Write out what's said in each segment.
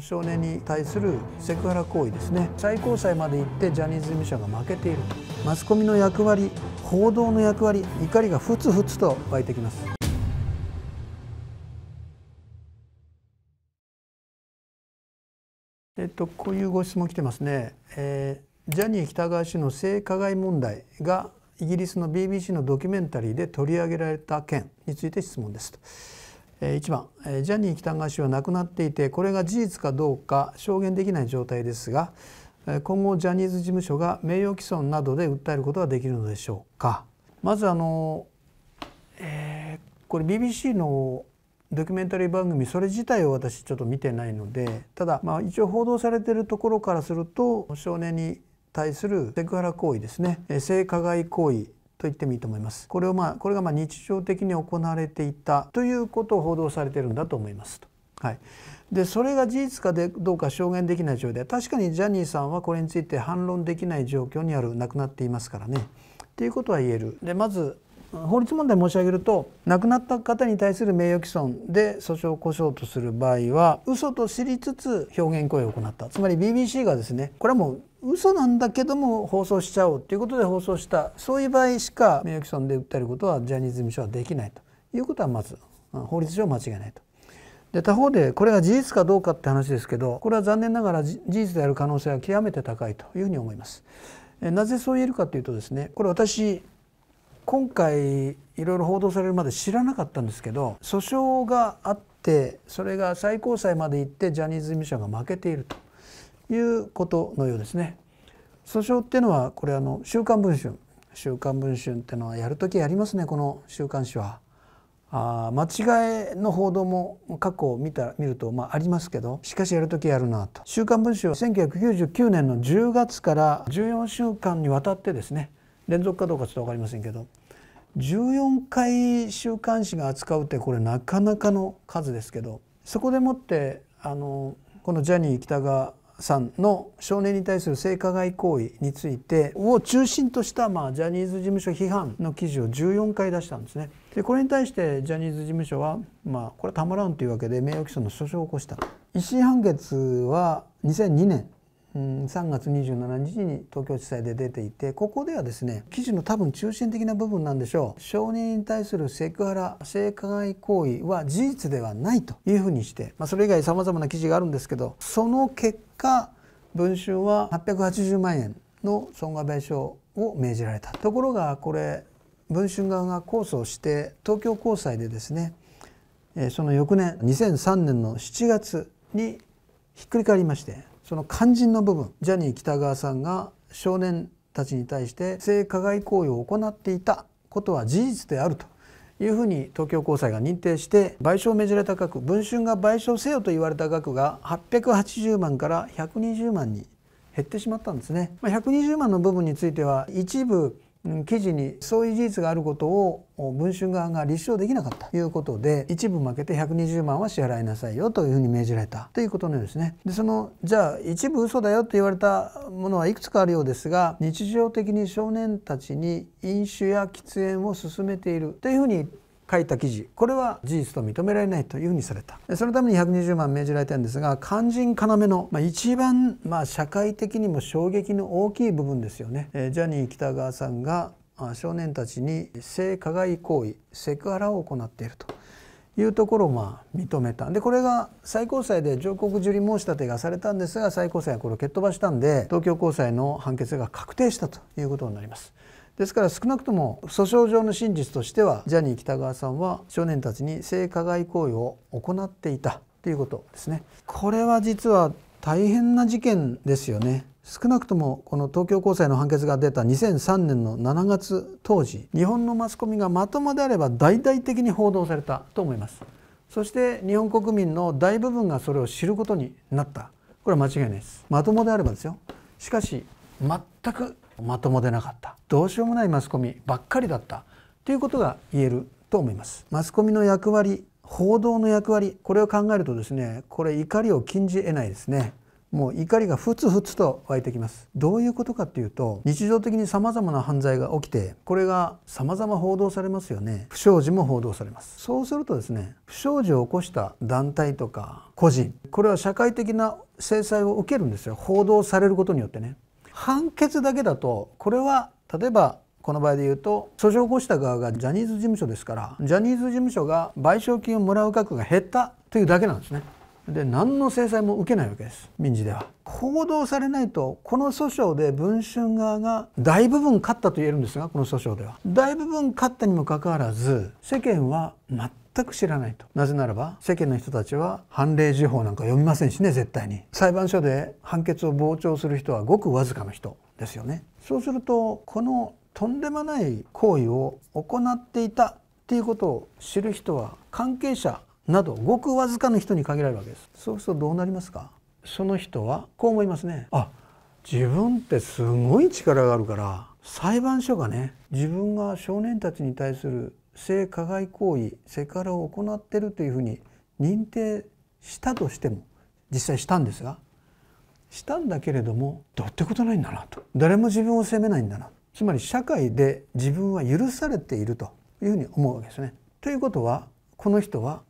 少年に対するセクハラ行為ですね最高裁まで行ってジャニーズ事務所が負けているマスコミの役割報道の役割怒りがふつふつと湧いてきますえっと、こういうご質問来てますね、えー、ジャニー喜多川氏の性加害問題がイギリスの BBC のドキュメンタリーで取り上げられた件について質問です1番ジャニー喜多川氏は亡くなっていてこれが事実かどうか証言できない状態ですが今後ジャニーズ事務所が名誉毀損などで訴えることはできるのでしょうかまずあの、えー、これ BBC のドキュメンタリー番組それ自体を私ちょっと見てないのでただまあ一応報道されてるところからすると少年に対するセクハラ行為ですね性加害行為と言ってもいいと思います。これをまあこれがまあ日常的に行われていたということを報道されてるんだと思いますと。はい、でそれが事実かでどうか証言できない状態確かにジャニーさんはこれについて反論できない状況にある亡くなっていますからね。ということは言える。でまず法律問題申し上げると亡くなった方に対する名誉毀損で訴訟を故障とする場合は嘘と知りつつ表現行為を行ったつまり BBC がですねこれはもう嘘なんだけども放送しちゃおうということで放送したそういう場合しか名誉毀損で訴えることはジャニーズ事務所はできないということはまず法律上間違いないと。で他方でこれが事実かどうかって話ですけどこれは残念ながら事実である可能性は極めて高いというふうに思います。なぜそう言えるかというとですねこれ私今回いろいろ報道されるまで知らなかったんですけど訴訟があってそれが最高裁まで行ってジャニーズ事務所が負けていると。いうことのようですね。訴訟っていうのはこれあの週刊文春週刊文春っていうのはやるときやりますねこの週刊誌は。あ間違いの報道も過去を見た見ると、まあ、ありますけどしかしやるときやるなと「週刊文春」は1999年の10月から14週間にわたってですね連続かどうかちょっと分かりませんけど14回週刊誌が扱うってこれなかなかの数ですけどそこでもってあのこのジャニー喜多川さんの少年に対する性加害行為についてを中心とした、まあ、ジャニーズ事務所批判の記事を14回出したんですね。でこれに対してジャニーズ事務所は、まあ、これはたまらんというわけで名誉毀損の訴訟を起こした。一審判決は2002年3月27日に東京地裁で出ていてここではですね記事の多分中心的な部分なんでしょう証人に対するセクハラ性加害行為は事実ではないというふうにして、まあ、それ以外さまざまな記事があるんですけどその結果文春は880万円の損害賠償を命じられたところがこれ文春側が控訴をして東京高裁でですねその翌年2003年の7月にひっくり返りましてその肝心の部分ジャニー喜多川さんが少年たちに対して性加害行為を行っていたことは事実であるというふうに東京高裁が認定して賠償を命じられた額文春が賠償せよと言われた額が880万から120万に減ってしまったんですね。まあ、120万の部分については一部記事にそういう事実があることを文春側が立証できなかったということで一部負けて120万は支払いなさいよというふうに命じられたということのようですねでそのじゃあ一部嘘だよと言われたものはいくつかあるようですが日常的に少年たちに飲酒や喫煙を勧めているというふうに書いた記事これは事実と認められないというふうにされたそのために120万命じられたんですが肝心要の、まあ、一番、まあ、社会的にも衝撃の大きい部分ですよね、えー、ジャニー北川さんが少年たちに性加害行為セクハラを行っているというところをまあ認めたでこれが最高裁で上告受理申し立てがされたんですが最高裁はこれを蹴っ飛ばしたんで東京高裁の判決が確定したということになります。ですから少なくとも訴訟上の真実としてはジャニー北川さんは少年たちに性加害行為を行っていたということですね。これは実は大変な事件ですよね。少なくともこの東京高裁の判決が出た2003年の7月当時日本のマスコミがまともであれば大々的に報道されたと思いますそして日本国民の大部分がそれを知ることになったこれは間違いないですまともであればですよしかし全くまともでなかったどうしようもないマスコミばっかりだったということが言えると思います。マスコミの役割報道の役割これを考えるとですねこれ怒りを禁じ得ないですねもう怒りがふつふつと湧いてきますどういうことかっていうと日常的に様々な犯罪が起きてこれが様々報道されますよね不祥事も報道されますそうするとですね不祥事を起こした団体とか個人これは社会的な制裁を受けるんですよ報道されることによってね判決だけだとこれは例えばこの場合で言うと訴訟を起こした側がジャニーズ事務所ですからジャニーズ事務所が賠償金をもらう額が減ったというだけなんですね。で何の制裁も受けないわけです民事では報道されないとこの訴訟で文春側が大部分勝ったと言えるんですがこの訴訟では大部分勝ったにもかかわらず世間は全く知らないとなぜならば世間の人たちは判例時報なんか読みませんしね絶対に裁判所で判決を傍聴する人はごくわずかの人ですよね。そうするとこのとんでもない行為を行っていたっていうことを知る人は関係者などごくわずかの人に限られるわけです。そうするとどうなりますかその人はこう思いますね。あ自分ってすごい力があるから裁判所がね自分が少年たちに対する性加害行為セクハラを行っているというふうに認定したとしても実際したんですがしたんだけれどもどうってことないんだなと誰も自分を責めないんだなつまり社会で自分は許されているというふうに思うわけですね。ということはこの人は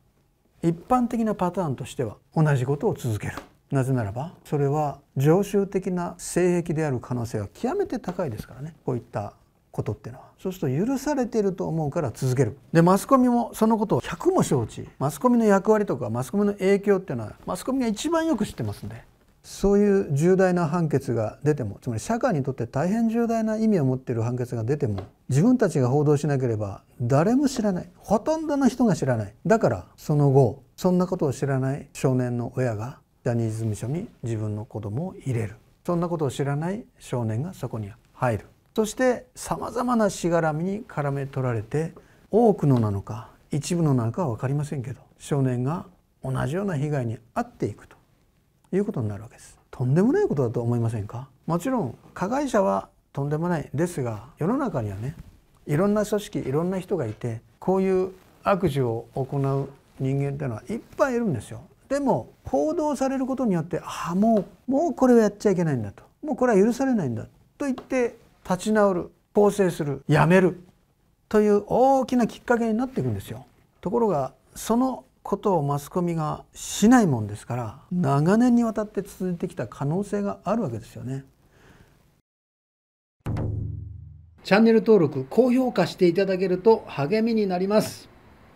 一般的なパターンとしては同じことを続ける。なぜならばそれは常習的な性癖である可能性は極めて高いですからねこういったことっていうのはそうすると許されていると思うから続けるでマスコミもそのことを100も承知マスコミの役割とかマスコミの影響っていうのはマスコミが一番よく知ってますんでそういう重大な判決が出てもつまり社会にとって大変重大な意味を持っている判決が出ても自分たちが報道しなければ誰も知らないほとんどの人が知らないだからその後そんなことを知らない少年の親がジャニーズ事務所に自分の子供を入れるそんなことを知らない少年がそこに入るそしてさまざまなしがらみに絡め取られて多くのなのか一部のなのかは分かりませんけど少年が同じような被害に遭っていくということになるわけですとんでもないことだと思いませんかもちろん加害者はとんでもないですが世の中にはねいろんな組織いろんな人がいてこういう悪事を行う人間っていうのはいっぱいいるんですよでも報道されることによってああもうもうこれはやっちゃいけないんだともうこれは許されないんだと言って立ち直る更生するやめるという大きなきっかけになっていくんですよところがそのことをマスコミがしないもんですから長年にわたって続いてきた可能性があるわけですよね。チャンネル登録高評価していただけると励みになります。